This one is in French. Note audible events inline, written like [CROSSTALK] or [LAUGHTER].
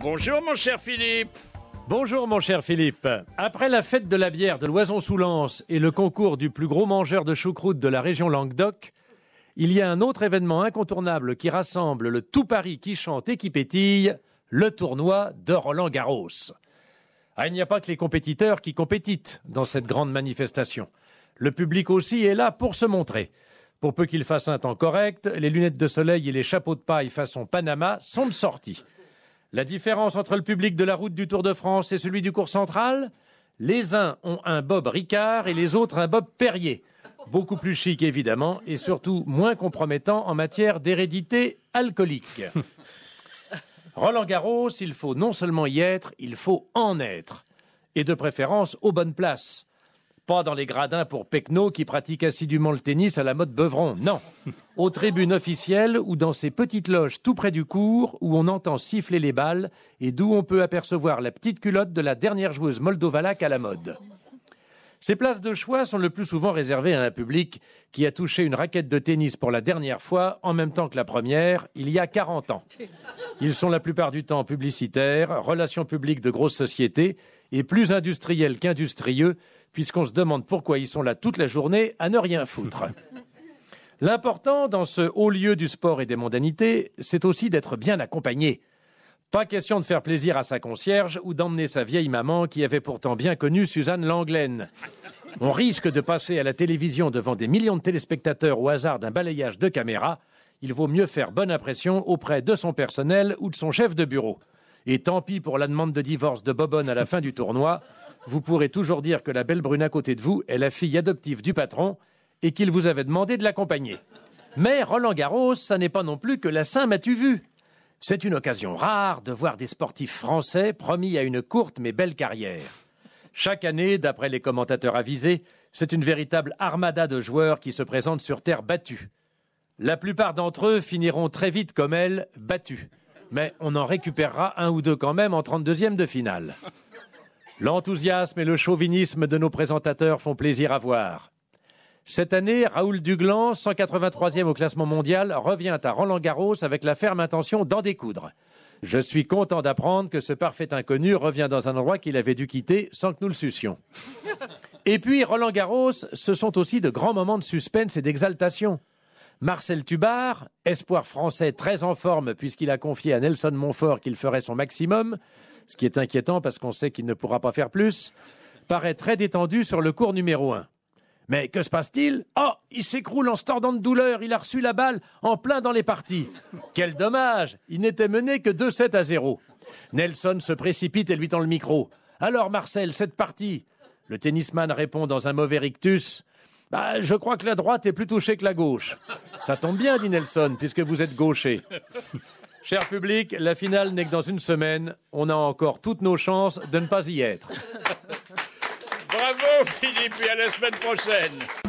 Bonjour mon cher Philippe. Bonjour mon cher Philippe. Après la fête de la bière de Loison-sous-Lens et le concours du plus gros mangeur de choucroute de la région Languedoc, il y a un autre événement incontournable qui rassemble le tout Paris qui chante et qui pétille, le tournoi de Roland Garros. Ah, il n'y a pas que les compétiteurs qui compétitent dans cette grande manifestation. Le public aussi est là pour se montrer. Pour peu qu'il fasse un temps correct, les lunettes de soleil et les chapeaux de paille façon Panama sont de sortie. La différence entre le public de la route du Tour de France et celui du cours central Les uns ont un Bob Ricard et les autres un Bob Perrier. Beaucoup plus chic évidemment et surtout moins compromettant en matière d'hérédité alcoolique. [LAUGHS] Roland Garros, il faut non seulement y être, il faut en être. Et de préférence aux bonnes places. Pas dans les gradins pour Pecno qui pratique assidûment le tennis à la mode Beuvron. Non. Aux tribunes officielles ou dans ces petites loges tout près du cours où on entend siffler les balles et d'où on peut apercevoir la petite culotte de la dernière joueuse moldovalaque à la mode. Ces places de choix sont le plus souvent réservées à un public qui a touché une raquette de tennis pour la dernière fois en même temps que la première, il y a 40 ans. Ils sont la plupart du temps publicitaires, relations publiques de grosses sociétés et plus industriels qu'industrieux, puisqu'on se demande pourquoi ils sont là toute la journée à ne rien foutre. [LAUGHS] L'important dans ce haut lieu du sport et des mondanités, c'est aussi d'être bien accompagné. Pas question de faire plaisir à sa concierge ou d'emmener sa vieille maman qui avait pourtant bien connu Suzanne Langlaine. On risque de passer à la télévision devant des millions de téléspectateurs au hasard d'un balayage de caméra. Il vaut mieux faire bonne impression auprès de son personnel ou de son chef de bureau. Et tant pis pour la demande de divorce de Bobonne à la fin du tournoi. Vous pourrez toujours dire que la belle brune à côté de vous est la fille adoptive du patron et qu'il vous avait demandé de l'accompagner. Mais Roland Garros, ça n'est pas non plus que la Saint m'as-tu vu. C'est une occasion rare de voir des sportifs français promis à une courte mais belle carrière. Chaque année, d'après les commentateurs avisés, c'est une véritable armada de joueurs qui se présentent sur terre battue. La plupart d'entre eux finiront très vite comme elle, battus. Mais on en récupérera un ou deux quand même en 32e de finale. L'enthousiasme et le chauvinisme de nos présentateurs font plaisir à voir. Cette année, Raoul Duglan, 183e au classement mondial, revient à Roland Garros avec la ferme intention d'en découdre. Je suis content d'apprendre que ce parfait inconnu revient dans un endroit qu'il avait dû quitter sans que nous le sussions. Et puis, Roland Garros, ce sont aussi de grands moments de suspense et d'exaltation. Marcel Tubar, espoir français très en forme puisqu'il a confié à Nelson Montfort qu'il ferait son maximum, ce qui est inquiétant parce qu'on sait qu'il ne pourra pas faire plus, paraît très détendu sur le cours numéro 1. Mais que se passe-t-il Oh, il s'écroule en tordant de douleur, il a reçu la balle en plein dans les parties. Quel dommage, il n'était mené que 2-7 à 0. Nelson se précipite et lui tend le micro. Alors Marcel, cette partie Le tennisman répond dans un mauvais rictus. Bah, je crois que la droite est plus touchée que la gauche. Ça tombe bien, dit Nelson, puisque vous êtes gaucher. Cher public, la finale n'est que dans une semaine. On a encore toutes nos chances de ne pas y être. [LAUGHS] Bravo Philippe, et à la semaine prochaine.